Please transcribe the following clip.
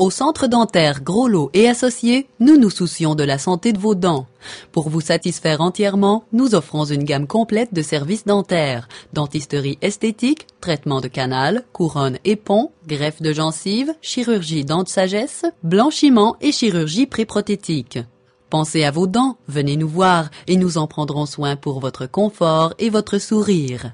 Au centre dentaire Groslot et Associés, nous nous soucions de la santé de vos dents. Pour vous satisfaire entièrement, nous offrons une gamme complète de services dentaires, dentisterie esthétique, traitement de canal, couronne et pont, greffe de gencive, chirurgie dents de sagesse, blanchiment et chirurgie préprothétique. Pensez à vos dents, venez nous voir et nous en prendrons soin pour votre confort et votre sourire.